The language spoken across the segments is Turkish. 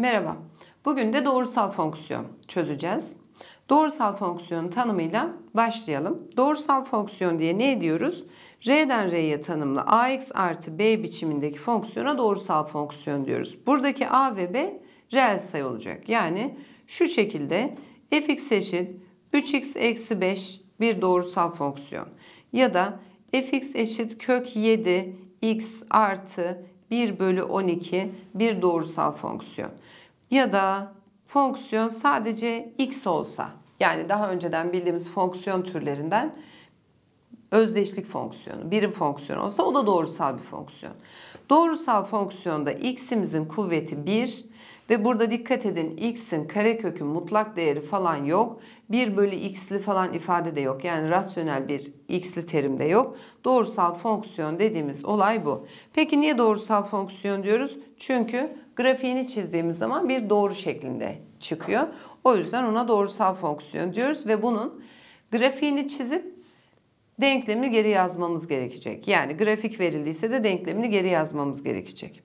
Merhaba. Bugün de doğrusal fonksiyon çözeceğiz. Doğrusal fonksiyonun tanımıyla başlayalım. Doğrusal fonksiyon diye ne diyoruz? R'den R'ye tanımlı ax artı b biçimindeki fonksiyona doğrusal fonksiyon diyoruz. Buradaki a ve b reel sayı olacak. Yani şu şekilde fx eşit 3x eksi 5 bir doğrusal fonksiyon. Ya da fx eşit kök 7 x artı 1 bölü 12 bir doğrusal fonksiyon. Ya da fonksiyon sadece x olsa yani daha önceden bildiğimiz fonksiyon türlerinden özdeşlik fonksiyonu, birim fonksiyonu olsa o da doğrusal bir fonksiyon. Doğrusal fonksiyonda x'imizin kuvveti 1 ve burada dikkat edin x'in karekökü mutlak değeri falan yok. 1 bölü x'li falan ifade de yok. Yani rasyonel bir x'li terim de yok. Doğrusal fonksiyon dediğimiz olay bu. Peki niye doğrusal fonksiyon diyoruz? Çünkü grafiğini çizdiğimiz zaman bir doğru şeklinde çıkıyor. O yüzden ona doğrusal fonksiyon diyoruz ve bunun grafiğini çizip denklemini geri yazmamız gerekecek. Yani grafik verildiyse de denklemini geri yazmamız gerekecek.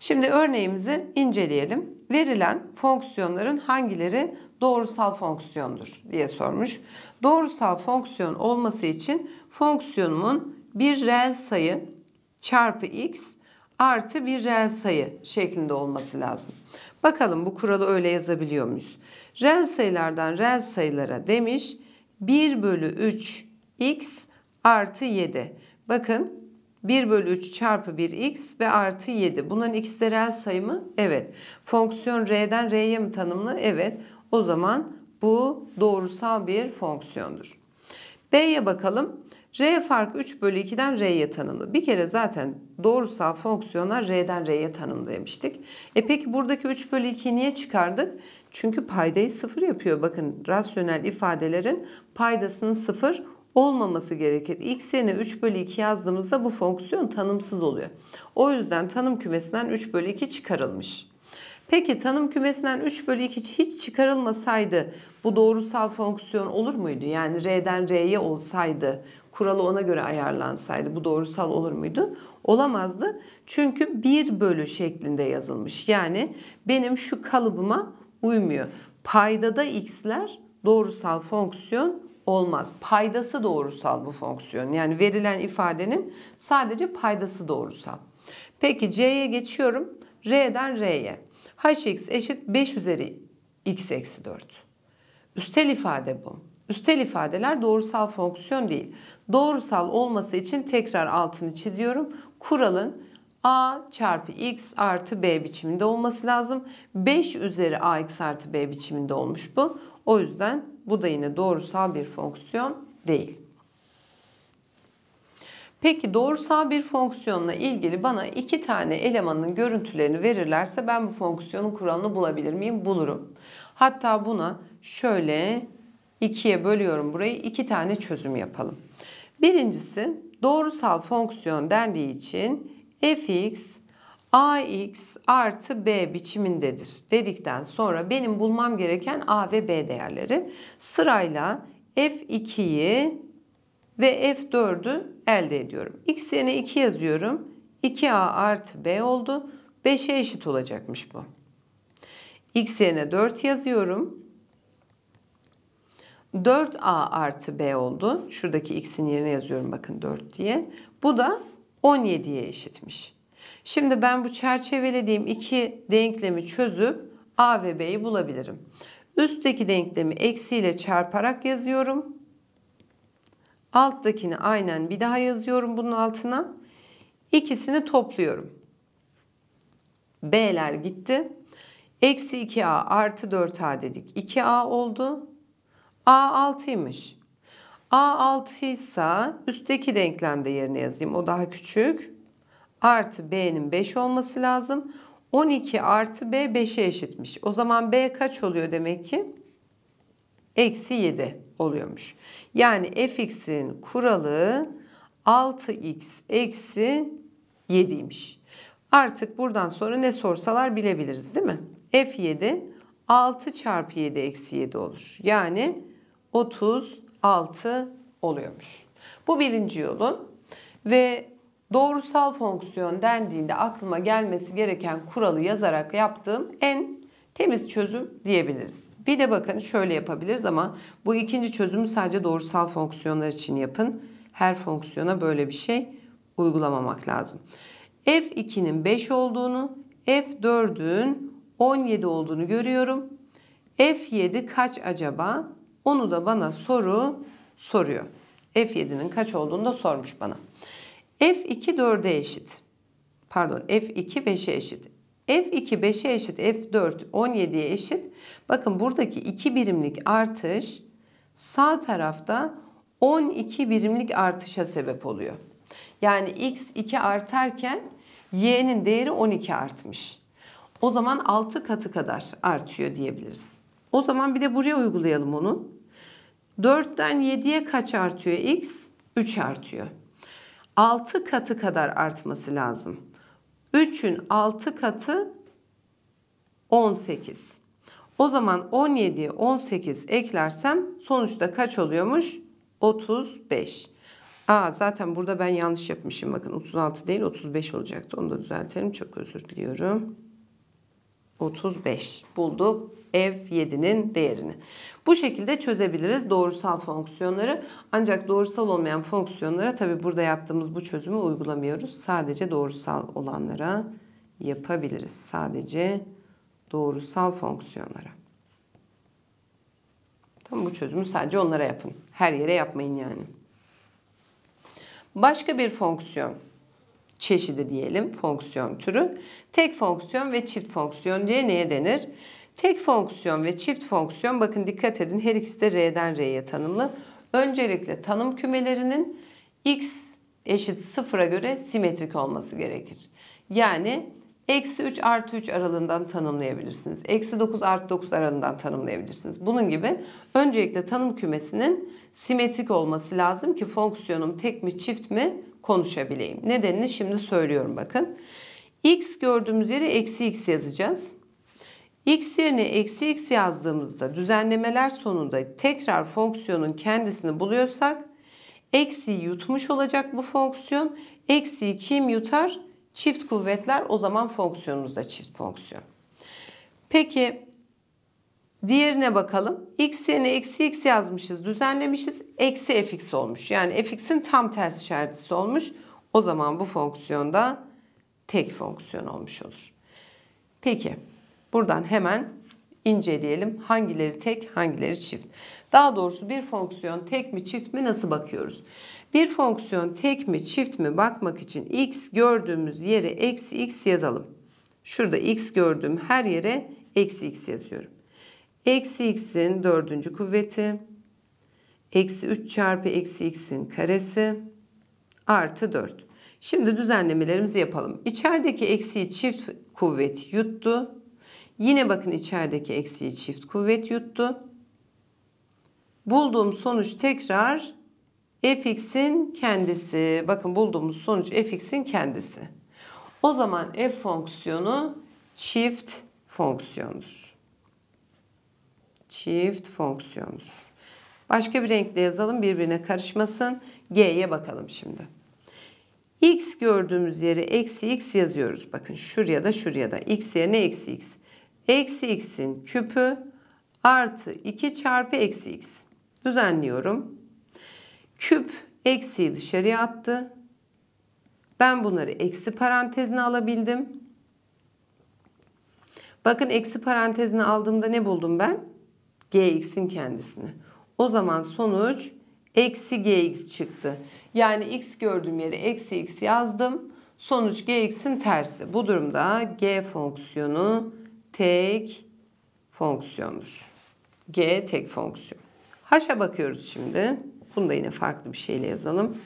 Şimdi örneğimizi inceleyelim. Verilen fonksiyonların hangileri doğrusal fonksiyondur diye sormuş. Doğrusal fonksiyon olması için fonksiyonumun bir reel sayı çarpı x artı bir reel sayı şeklinde olması lazım. Bakalım bu kuralı öyle yazabiliyor muyuz? Reel sayılardan reel sayılara demiş 1 bölü 3 x artı 7. Bakın 1 bölü 3 çarpı 1x ve artı 7. Bunların x'de reel sayı mı? Evet. Fonksiyon r'den r'ye mi tanımlı? Evet. O zaman bu doğrusal bir fonksiyondur. B'ye bakalım. R farkı 3 bölü 2'den R'ye tanımlı. Bir kere zaten doğrusal fonksiyonlar R'den R'ye tanımlı demiştik. E peki buradaki 3 bölü 2'yi niye çıkardık? Çünkü paydayı sıfır yapıyor. Bakın rasyonel ifadelerin paydasının sıfır olmaması gerekir. X yerine 3 bölü 2 yazdığımızda bu fonksiyon tanımsız oluyor. O yüzden tanım kümesinden 3 bölü 2 çıkarılmış. Peki tanım kümesinden 3 bölü 2 hiç çıkarılmasaydı bu doğrusal fonksiyon olur muydu? Yani R'den R'ye olsaydı, kuralı ona göre ayarlansaydı bu doğrusal olur muydu? Olamazdı. Çünkü 1 bölü şeklinde yazılmış. Yani benim şu kalıbıma uymuyor. Paydada x'ler doğrusal fonksiyon olmaz. Paydası doğrusal bu fonksiyon. Yani verilen ifadenin sadece paydası doğrusal. Peki C'ye geçiyorum. R'den R'ye. Hx eşit 5 üzeri x eksi 4. Üstel ifade bu. Üstel ifadeler doğrusal fonksiyon değil. Doğrusal olması için tekrar altını çiziyorum. Kuralın a çarpı x artı b biçiminde olması lazım. 5 üzeri ax artı b biçiminde olmuş bu. O yüzden bu da yine doğrusal bir fonksiyon değil. Peki doğrusal bir fonksiyonla ilgili bana iki tane elemanın görüntülerini verirlerse ben bu fonksiyonun kuralını bulabilir miyim? Bulurum. Hatta buna şöyle ikiye bölüyorum burayı. iki tane çözüm yapalım. Birincisi doğrusal fonksiyon dendiği için fx ax artı b biçimindedir dedikten sonra benim bulmam gereken a ve b değerleri sırayla f2'yi ve f4'ü elde ediyorum. x yerine 2 yazıyorum. 2a artı b oldu. 5'e eşit olacakmış bu. x yerine 4 yazıyorum. 4a artı b oldu. Şuradaki x'in yerine yazıyorum bakın 4 diye. Bu da 17'ye eşitmiş. Şimdi ben bu çerçevelediğim iki denklemi çözüp A ve B'yi bulabilirim. Üstteki denklemi eksiyle çarparak yazıyorum. Alttakini aynen bir daha yazıyorum bunun altına. İkisini topluyorum. B'ler gitti. Eksi 2A artı 4A dedik. 2A oldu. A 6'ymış. A 6 ise üstteki denklemde yerine yazayım. O daha küçük artı B'nin 5 olması lazım. 12 artı B 5'e eşitmiş. O zaman B kaç oluyor demek ki? Eksi 7 oluyormuş. Yani fx'in kuralı 6x eksi 7'ymiş. Artık buradan sonra ne sorsalar bilebiliriz değil mi? F7 6 çarpı 7 eksi 7 olur. Yani 36 oluyormuş. Bu birinci yolun ve Doğrusal fonksiyon dendiğinde aklıma gelmesi gereken kuralı yazarak yaptığım en temiz çözüm diyebiliriz. Bir de bakın şöyle yapabiliriz ama bu ikinci çözümü sadece doğrusal fonksiyonlar için yapın. Her fonksiyona böyle bir şey uygulamamak lazım. F2'nin 5 olduğunu, F4'ün 17 olduğunu görüyorum. F7 kaç acaba? Onu da bana soru soruyor. F7'nin kaç olduğunu da sormuş bana. F2 4'e eşit. Pardon F2 5'e eşit. F2 5'e eşit, F4 17'ye eşit. Bakın buradaki 2 birimlik artış sağ tarafta 12 birimlik artışa sebep oluyor. Yani x 2 artarken y'nin değeri 12 artmış. O zaman 6 katı kadar artıyor diyebiliriz. O zaman bir de buraya uygulayalım onu. 4'ten 7'ye kaç artıyor x? 3 artıyor. 6 katı kadar artması lazım. 3'ün 6 katı 18. O zaman 17'ye 18 eklersem sonuçta kaç oluyormuş? 35. Aa zaten burada ben yanlış yapmışım. Bakın 36 değil 35 olacaktı. Onu da düzeltelim. Çok özür diliyorum. 35 bulduk ev 7'nin değerini. Bu şekilde çözebiliriz doğrusal fonksiyonları. Ancak doğrusal olmayan fonksiyonlara tabi burada yaptığımız bu çözümü uygulamıyoruz. Sadece doğrusal olanlara yapabiliriz. Sadece doğrusal fonksiyonlara. Tam bu çözümü sadece onlara yapın. Her yere yapmayın yani. Başka bir fonksiyon çeşidi diyelim fonksiyon türü. Tek fonksiyon ve çift fonksiyon diye neye denir? Tek fonksiyon ve çift fonksiyon bakın dikkat edin her ikisi de R'den R'ye tanımlı. Öncelikle tanım kümelerinin x eşit sıfıra göre simetrik olması gerekir. Yani Eksi 3 artı 3 aralığından tanımlayabilirsiniz. Eksi 9 artı 9 aralığından tanımlayabilirsiniz. Bunun gibi öncelikle tanım kümesinin simetrik olması lazım ki fonksiyonum tek mi çift mi konuşabileyim. Nedenini şimdi söylüyorum bakın. X gördüğümüz yere eksi x yazacağız. X yerine eksi x yazdığımızda düzenlemeler sonunda tekrar fonksiyonun kendisini buluyorsak eksi yutmuş olacak bu fonksiyon. Eksi kim yutar? Çift kuvvetler o zaman fonksiyonumuz da çift fonksiyon. Peki diğerine bakalım. X yerine eksi x yazmışız, düzenlemişiz. Eksi fx olmuş. Yani fx'in tam tersi işaretisi olmuş. O zaman bu fonksiyonda tek fonksiyon olmuş olur. Peki buradan hemen inceleyelim. Hangileri tek, hangileri çift. Daha doğrusu bir fonksiyon tek mi çift mi nasıl bakıyoruz? Bir fonksiyon tek mi çift mi bakmak için x gördüğümüz yere eksi x yazalım. Şurada x gördüğüm her yere eksi x yazıyorum. Eksi x'in dördüncü kuvveti. Eksi 3 çarpı eksi x'in karesi. Artı 4. Şimdi düzenlemelerimizi yapalım. İçerideki eksi çift kuvvet yuttu. Yine bakın içerideki eksiği çift kuvvet yuttu. Bulduğum sonuç tekrar fx'in kendisi. Bakın bulduğumuz sonuç fx'in kendisi. O zaman f fonksiyonu çift fonksiyondur. Çift fonksiyondur. Başka bir renkle yazalım birbirine karışmasın. G'ye bakalım şimdi. X gördüğümüz yere eksi x yazıyoruz. Bakın şuraya da şuraya da. X yerine eksi x. Eksi x'in küpü artı 2 çarpı eksi x. Düzenliyorum. Küp eksiyi dışarıya attı. Ben bunları eksi parantezine alabildim. Bakın eksi parantezine aldığımda ne buldum ben? gx'in kendisini. O zaman sonuç eksi gx çıktı. Yani x gördüğüm yere eksi x yazdım. Sonuç gx'in tersi. Bu durumda g fonksiyonu tek fonksiyondur. G tek fonksiyon. H'a bakıyoruz şimdi. Bunu da yine farklı bir şeyle yazalım.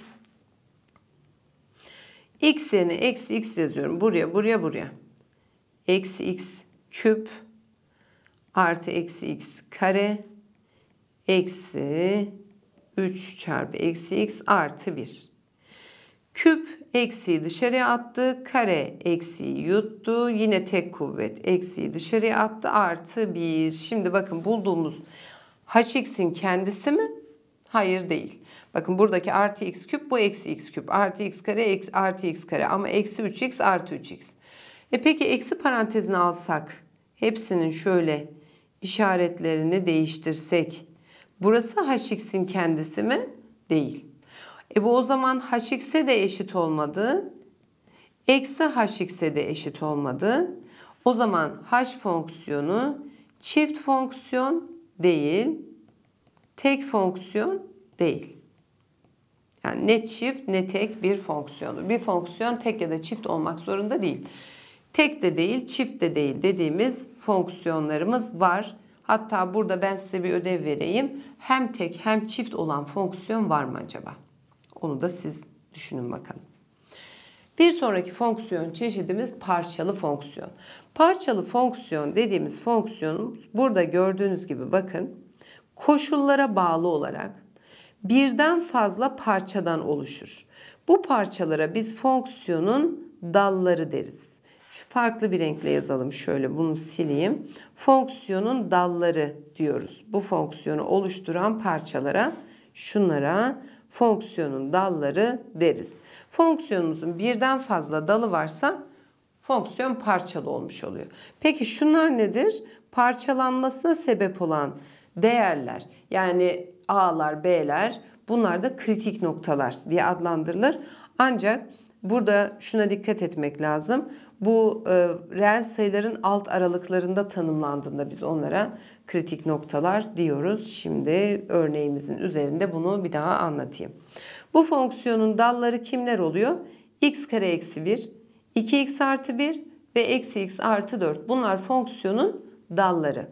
X yerine eksi x yazıyorum. Buraya, buraya, buraya. Eksi x küp artı eksi x kare eksi 3 çarpı eksi x artı 1. Küp eksiği dışarıya attı. Kare eksiği yuttu. Yine tek kuvvet eksiği dışarıya attı. Artı 1. Şimdi bakın bulduğumuz hx'in kendisi mi? Hayır değil. Bakın buradaki artı x küp bu eksi x küp. Artı x kare eksi, artı x kare ama eksi 3x artı 3x. E peki eksi parantezini alsak hepsinin şöyle işaretlerini değiştirsek burası hx'in kendisi mi? Değil. E bu o zaman hx'e de eşit olmadı. Eksi hx'e de eşit olmadı. O zaman h fonksiyonu çift fonksiyon değil, tek fonksiyon değil. Yani ne çift ne tek bir fonksiyonu. Bir fonksiyon tek ya da çift olmak zorunda değil. Tek de değil, çift de değil dediğimiz fonksiyonlarımız var. Hatta burada ben size bir ödev vereyim. Hem tek hem çift olan fonksiyon var mı acaba? Onu da siz düşünün bakalım. Bir sonraki fonksiyon çeşidimiz parçalı fonksiyon. Parçalı fonksiyon dediğimiz fonksiyonumuz burada gördüğünüz gibi bakın koşullara bağlı olarak birden fazla parçadan oluşur. Bu parçalara biz fonksiyonun dalları deriz. Şu farklı bir renkle yazalım şöyle bunu sileyim. Fonksiyonun dalları diyoruz. Bu fonksiyonu oluşturan parçalara şunlara fonksiyonun dalları deriz. Fonksiyonumuzun birden fazla dalı varsa fonksiyon parçalı olmuş oluyor. Peki şunlar nedir? Parçalanmasına sebep olan değerler yani A'lar, B'ler bunlar da kritik noktalar diye adlandırılır. Ancak Burada şuna dikkat etmek lazım. Bu e, reel sayıların alt aralıklarında tanımlandığında biz onlara kritik noktalar diyoruz. Şimdi örneğimizin üzerinde bunu bir daha anlatayım. Bu fonksiyonun dalları kimler oluyor? x kare eksi 1, 2x artı 1 ve eksi x artı 4. Bunlar fonksiyonun dalları.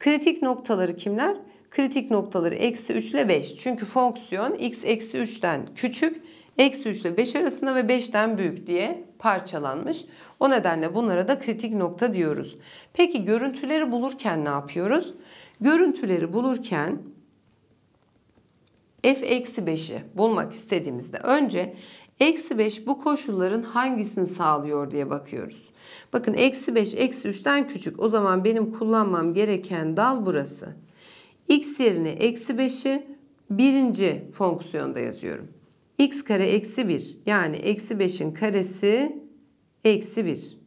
Kritik noktaları kimler? Kritik noktaları eksi 3 ile 5. Çünkü fonksiyon x eksi 3'ten küçük Eksi 3 ile 5 arasında ve 5'ten büyük diye parçalanmış. O nedenle bunlara da kritik nokta diyoruz. Peki görüntüleri bulurken ne yapıyoruz? Görüntüleri bulurken f eksi 5'i bulmak istediğimizde önce eksi 5 bu koşulların hangisini sağlıyor diye bakıyoruz. Bakın eksi 5 eksi 3'ten küçük o zaman benim kullanmam gereken dal burası. x yerine eksi 5'i birinci fonksiyonda yazıyorum x kare eksi 1 yani eksi 5'in karesi eksi 1.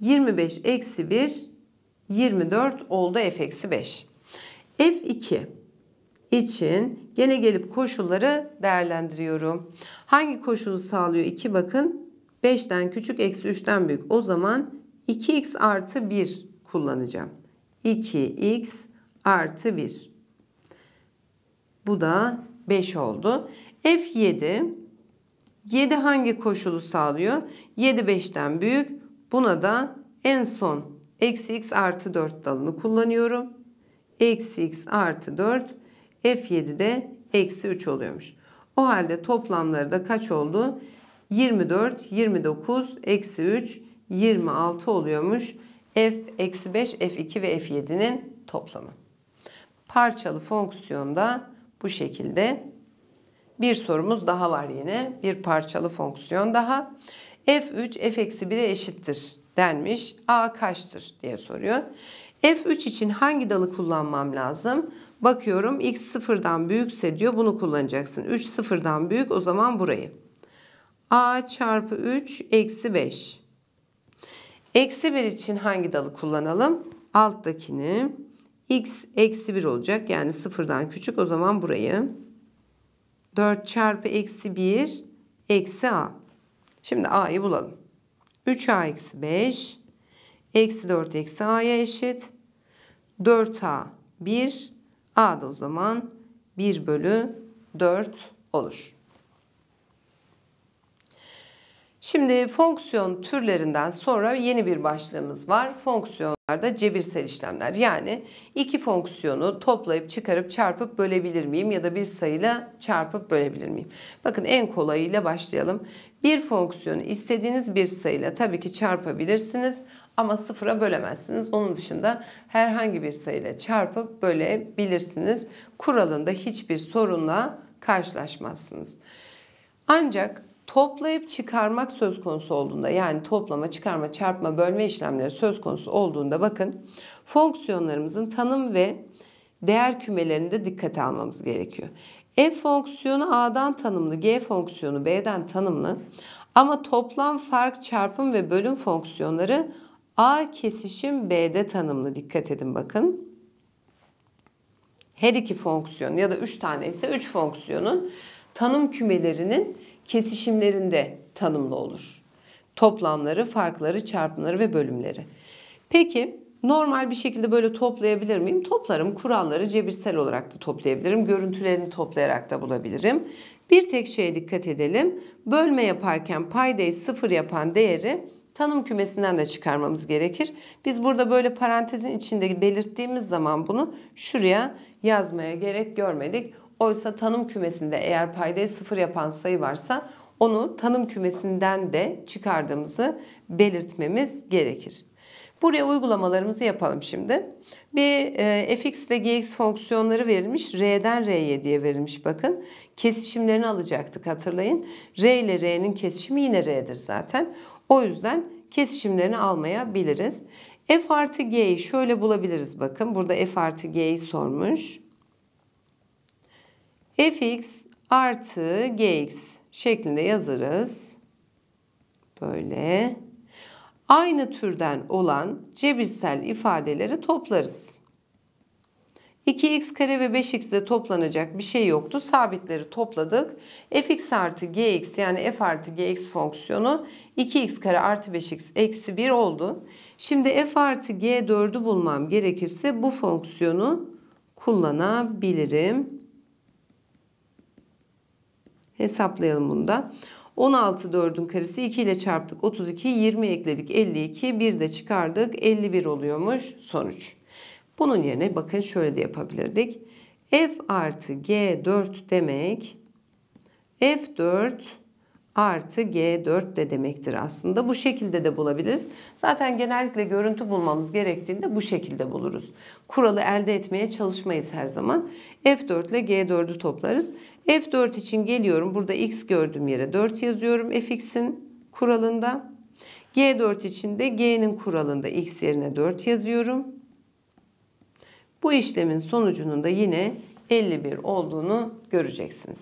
25 eksi 1 24 oldu f eksi 5. F2 için gene gelip koşulları değerlendiriyorum. Hangi koşulu sağlıyor 2 bakın 5'ten küçük eksi 3'ten büyük. O zaman 2x artı 1 kullanacağım. 2x artı 1. Bu da 5 oldu. F7 7 hangi koşulu sağlıyor? 7 5'ten büyük. Buna da en son eksi x artı 4 dalını kullanıyorum. Eksi x artı 4 F7'de eksi 3 oluyormuş. O halde toplamları da kaç oldu? 24, 29, eksi 3, 26 oluyormuş. F eksi 5, F2 ve F7'nin toplamı. Parçalı fonksiyonda bu şekilde bir sorumuz daha var yine. Bir parçalı fonksiyon daha. F3 f-1'e eşittir denmiş. A kaçtır diye soruyor. F3 için hangi dalı kullanmam lazım? Bakıyorum x sıfırdan büyükse diyor bunu kullanacaksın. 3 sıfırdan büyük o zaman burayı. A çarpı 3 eksi 5. Eksi 1 için hangi dalı kullanalım? Alttakini. X eksi 1 olacak. Yani sıfırdan küçük o zaman burayı. 4 çarpı eksi 1 eksi a. Şimdi a'yı bulalım. 3a eksi 5 eksi 4 eksi a'ya eşit. 4a 1 a da o zaman 1 bölü 4 olur. Şimdi fonksiyon türlerinden sonra yeni bir başlığımız var. Fonksiyon da cebirsel işlemler. Yani iki fonksiyonu toplayıp çıkarıp çarpıp bölebilir miyim ya da bir sayıyla çarpıp bölebilir miyim? Bakın en kolayıyla başlayalım. Bir fonksiyonu istediğiniz bir sayıyla tabii ki çarpabilirsiniz ama sıfıra bölemezsiniz. Onun dışında herhangi bir sayıyla çarpıp bölebilirsiniz. Kuralında hiçbir sorunla karşılaşmazsınız. Ancak toplayıp çıkarmak söz konusu olduğunda yani toplama, çıkarma, çarpma, bölme işlemleri söz konusu olduğunda bakın fonksiyonlarımızın tanım ve değer kümelerinde dikkate almamız gerekiyor. F e fonksiyonu A'dan tanımlı, G fonksiyonu B'den tanımlı ama toplam fark, çarpım ve bölüm fonksiyonları A kesişim B'de tanımlı. Dikkat edin bakın. Her iki fonksiyon ya da 3 tane ise 3 fonksiyonun tanım kümelerinin kesişimlerinde tanımlı olur. Toplamları, farkları, çarpımları ve bölümleri. Peki normal bir şekilde böyle toplayabilir miyim? Toplarım. Kuralları cebirsel olarak da toplayabilirim. Görüntülerini toplayarak da bulabilirim. Bir tek şeye dikkat edelim. Bölme yaparken paydayı sıfır yapan değeri tanım kümesinden de çıkarmamız gerekir. Biz burada böyle parantezin içinde belirttiğimiz zaman bunu şuraya yazmaya gerek görmedik. Oysa tanım kümesinde eğer paydayı sıfır yapan sayı varsa onu tanım kümesinden de çıkardığımızı belirtmemiz gerekir. Buraya uygulamalarımızı yapalım şimdi. Bir e, fx ve gx fonksiyonları verilmiş. R'den R'ye diye verilmiş bakın. Kesişimlerini alacaktık hatırlayın. R ile R'nin kesişimi yine R'dir zaten. O yüzden kesişimlerini almayabiliriz. F artı G'yi şöyle bulabiliriz bakın. Burada F artı G'yi sormuş fx artı gx şeklinde yazarız. Böyle. Aynı türden olan cebirsel ifadeleri toplarız. 2x kare ve 5x'de toplanacak bir şey yoktu. Sabitleri topladık. fx artı gx yani f artı gx fonksiyonu 2x kare artı 5x eksi 1 oldu. Şimdi f artı g 4'ü bulmam gerekirse bu fonksiyonu kullanabilirim. Hesaplayalım bunu da. 16 4'ün karesi 2 ile çarptık. 32 20 ekledik. 52 1 de çıkardık. 51 oluyormuş sonuç. Bunun yerine bakın şöyle de yapabilirdik. F artı G 4 demek F4 artı G4 de demektir aslında. Bu şekilde de bulabiliriz. Zaten genellikle görüntü bulmamız gerektiğinde bu şekilde buluruz. Kuralı elde etmeye çalışmayız her zaman. F4 ile G4'ü toplarız. F4 için geliyorum. Burada X gördüğüm yere 4 yazıyorum Fx'in kuralında. G4 için de G'nin kuralında X yerine 4 yazıyorum. Bu işlemin sonucunun da yine 51 olduğunu göreceksiniz.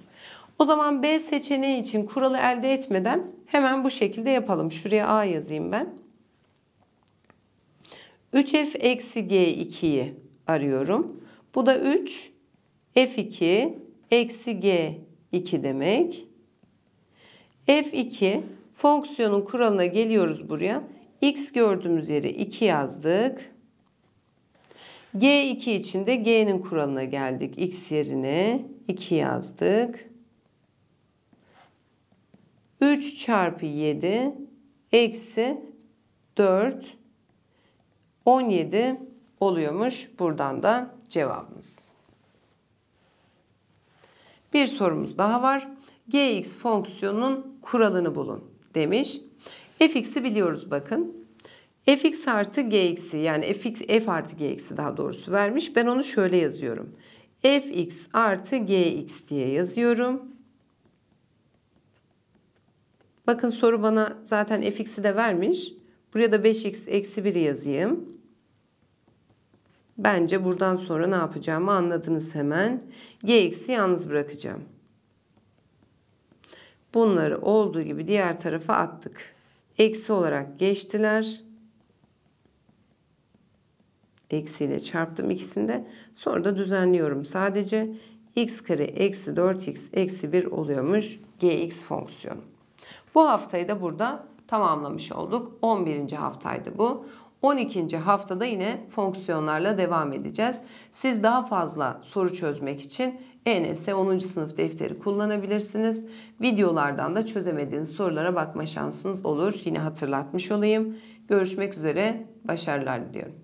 O zaman B seçeneği için kuralı elde etmeden hemen bu şekilde yapalım. Şuraya A yazayım ben. 3f eksi g2'yi arıyorum. Bu da 3 f2 eksi g2 demek. f2 fonksiyonun kuralına geliyoruz buraya. x gördüğümüz yere 2 yazdık. g2 için de g'nin kuralına geldik. x yerine 2 yazdık. 3 çarpı 7 eksi 4 17 oluyormuş. Buradan da cevabımız. Bir sorumuz daha var. Gx fonksiyonun kuralını bulun demiş. fx'i biliyoruz bakın. fx artı gx'i yani fx, f artı gx'i daha doğrusu vermiş. Ben onu şöyle yazıyorum. fx artı gx diye yazıyorum. Bakın soru bana zaten fx'i de vermiş. Buraya da 5x eksi 1 yazayım. Bence buradan sonra ne yapacağımı anladınız hemen. gx'i yalnız bırakacağım. Bunları olduğu gibi diğer tarafa attık. Eksi olarak geçtiler. Eksiyle çarptım ikisinde. Sonra da düzenliyorum sadece. x kare eksi 4x eksi 1 oluyormuş gx fonksiyonu. Bu haftayı da burada tamamlamış olduk. 11. haftaydı bu. 12. haftada yine fonksiyonlarla devam edeceğiz. Siz daha fazla soru çözmek için ENS 10. sınıf defteri kullanabilirsiniz. Videolardan da çözemediğiniz sorulara bakma şansınız olur. Yine hatırlatmış olayım. Görüşmek üzere. Başarılar diliyorum.